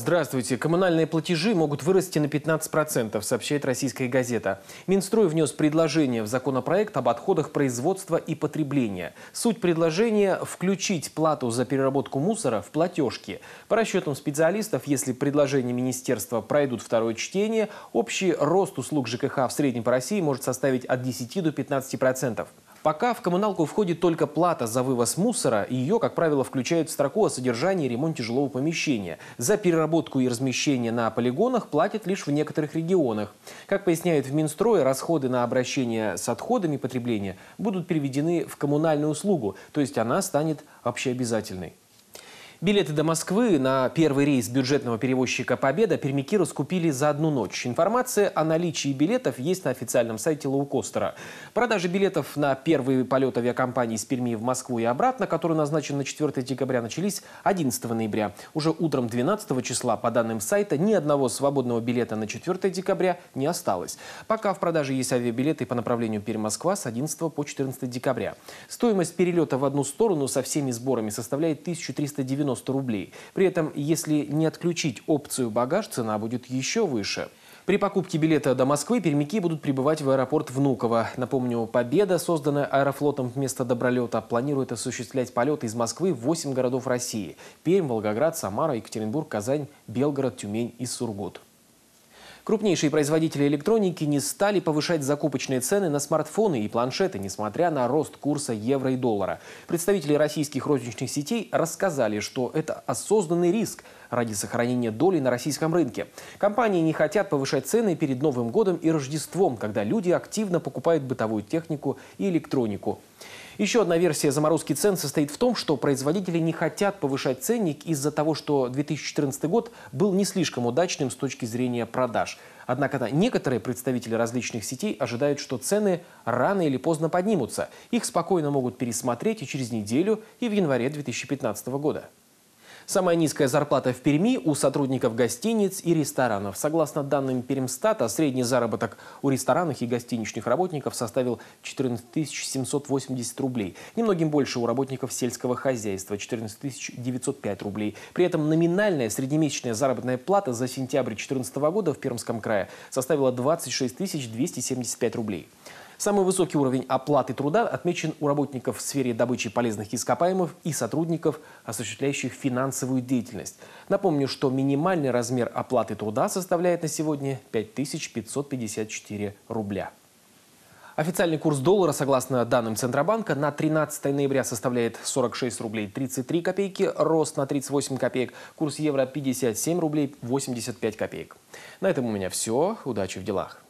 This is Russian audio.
Здравствуйте. Коммунальные платежи могут вырасти на 15%, сообщает российская газета. Минстрой внес предложение в законопроект об отходах производства и потребления. Суть предложения – включить плату за переработку мусора в платежки. По расчетам специалистов, если предложения министерства пройдут второе чтение, общий рост услуг ЖКХ в среднем по России может составить от 10 до 15%. Пока в коммуналку входит только плата за вывоз мусора, ее, как правило, включают в строку о содержании и ремонте жилого помещения. За переработку и размещение на полигонах платят лишь в некоторых регионах. Как поясняют в Минстрое, расходы на обращение с отходами потребления будут переведены в коммунальную услугу, то есть она станет общеобязательной. Билеты до Москвы на первый рейс бюджетного перевозчика «Победа» пермяки раскупили за одну ночь. Информация о наличии билетов есть на официальном сайте «Лоукостера». Продажи билетов на первый полет авиакомпании из Перми в Москву и обратно, который назначен на 4 декабря, начались 11 ноября. Уже утром 12 числа, по данным сайта, ни одного свободного билета на 4 декабря не осталось. Пока в продаже есть авиабилеты по направлению Пермь-Москва с 11 по 14 декабря. Стоимость перелета в одну сторону со всеми сборами составляет 1390 90 рублей. При этом, если не отключить опцию «багаж», цена будет еще выше. При покупке билета до Москвы пермяки будут прибывать в аэропорт Внуково. Напомню, «Победа», созданная аэрофлотом вместо добролета, планирует осуществлять полеты из Москвы в 8 городов России. Пермь, Волгоград, Самара, Екатеринбург, Казань, Белгород, Тюмень и Сургут. Крупнейшие производители электроники не стали повышать закупочные цены на смартфоны и планшеты, несмотря на рост курса евро и доллара. Представители российских розничных сетей рассказали, что это осознанный риск ради сохранения доли на российском рынке. Компании не хотят повышать цены перед Новым годом и Рождеством, когда люди активно покупают бытовую технику и электронику. Еще одна версия заморозки цен состоит в том, что производители не хотят повышать ценник из-за того, что 2014 год был не слишком удачным с точки зрения продаж. Однако некоторые представители различных сетей ожидают, что цены рано или поздно поднимутся. Их спокойно могут пересмотреть и через неделю, и в январе 2015 года. Самая низкая зарплата в Перми у сотрудников гостиниц и ресторанов. Согласно данным Пермстата, средний заработок у ресторанных и гостиничных работников составил 14 780 рублей. Немногим больше у работников сельского хозяйства – 14 905 рублей. При этом номинальная среднемесячная заработная плата за сентябрь 2014 года в Пермском крае составила 26 275 рублей. Самый высокий уровень оплаты труда отмечен у работников в сфере добычи полезных ископаемых и сотрудников, осуществляющих финансовую деятельность. Напомню, что минимальный размер оплаты труда составляет на сегодня 5554 рубля. Официальный курс доллара, согласно данным Центробанка, на 13 ноября составляет 46 рублей 33 копейки, рост на 38 копеек, курс евро 57 рублей 85 копеек. На этом у меня все. Удачи в делах.